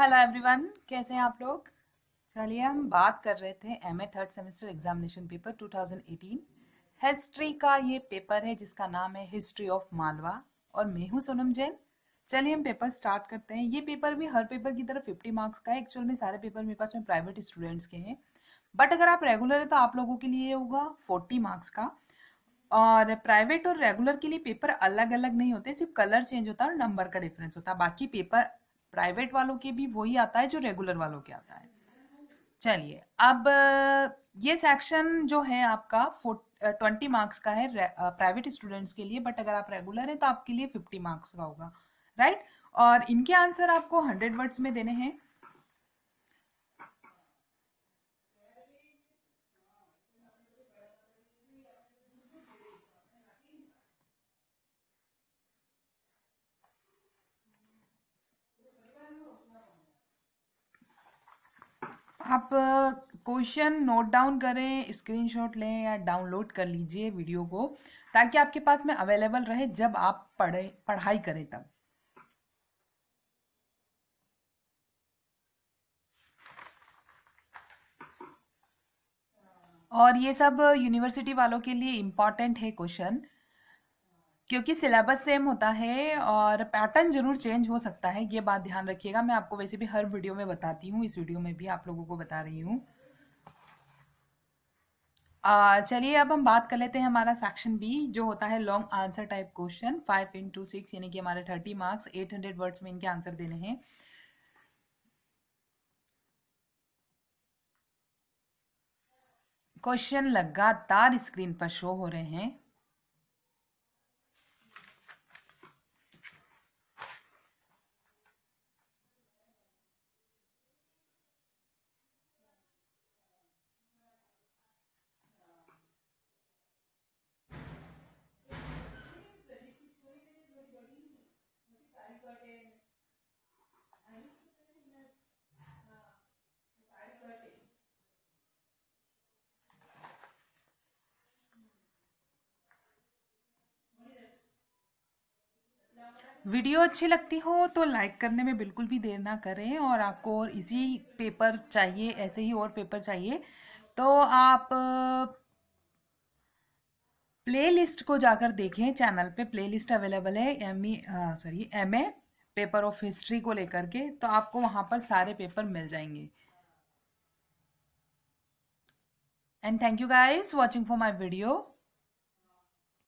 hello everyone कैसे हैं आप लोग चलिए हम बात कर रहे थे MA third semester examination paper 2018 history का ये पेपर है जिसका नाम है हिस्ट्री ऑफ मालवा और मैं हूँ सोनम जैन चलिए हम पेपर स्टार्ट करते हैं ये पेपर भी हर पेपर की तरह 50 मार्क्स का है एक्चुअल में सारे पेपर मेरे पास में प्राइवेट स्टूडेंट्स के हैं बट अगर आप रेगुलर है तो आप लोगों के लिए होगा फोर्टी मार्क्स का और प्राइवेट और रेगुलर के लिए पेपर अलग अलग नहीं होते सिर्फ कलर चेंज होता है और नंबर का डिफरेंस होता है बाकी पेपर प्राइवेट वालों के भी वही आता है जो रेगुलर वालों के आता है चलिए अब ये सेक्शन जो है आपका ट्वेंटी मार्क्स का है प्राइवेट स्टूडेंट्स के लिए बट अगर आप रेगुलर हैं तो आपके लिए फिफ्टी मार्क्स का होगा राइट और इनके आंसर आपको हंड्रेड वर्ड्स में देने हैं आप क्वेश्चन नोट डाउन करें स्क्रीनशॉट लें या डाउनलोड कर लीजिए वीडियो को ताकि आपके पास में अवेलेबल रहे जब आप पढ़े पढ़ाई करें तब और ये सब यूनिवर्सिटी वालों के लिए इम्पॉर्टेंट है क्वेश्चन क्योंकि सिलेबस सेम होता है और पैटर्न जरूर चेंज हो सकता है ये बात ध्यान रखिएगा मैं आपको वैसे भी हर वीडियो में बताती हूँ इस वीडियो में भी आप लोगों को बता रही हूँ चलिए अब हम बात कर लेते हैं हमारा सेक्शन बी जो होता है long answer type question five into six यानी कि हमारे thirty marks eight hundred words में इनके आंसर देने हैं क्वेश्चन लगातार स्क्रीन पर शो हो रहे हैं वीडियो अच्छी लगती हो तो लाइक करने में बिल्कुल भी देर ना करें और आपको और इसी पेपर चाहिए ऐसे ही और पेपर चाहिए तो आप प्लेलिस्ट को जाकर देखें चैनल पे प्लेलिस्ट अवेलेबल है M E sorry M A paper of history को लेकर के तो आपको वहाँ पर सारे पेपर मिल जाएंगे and thank you guys watching for my video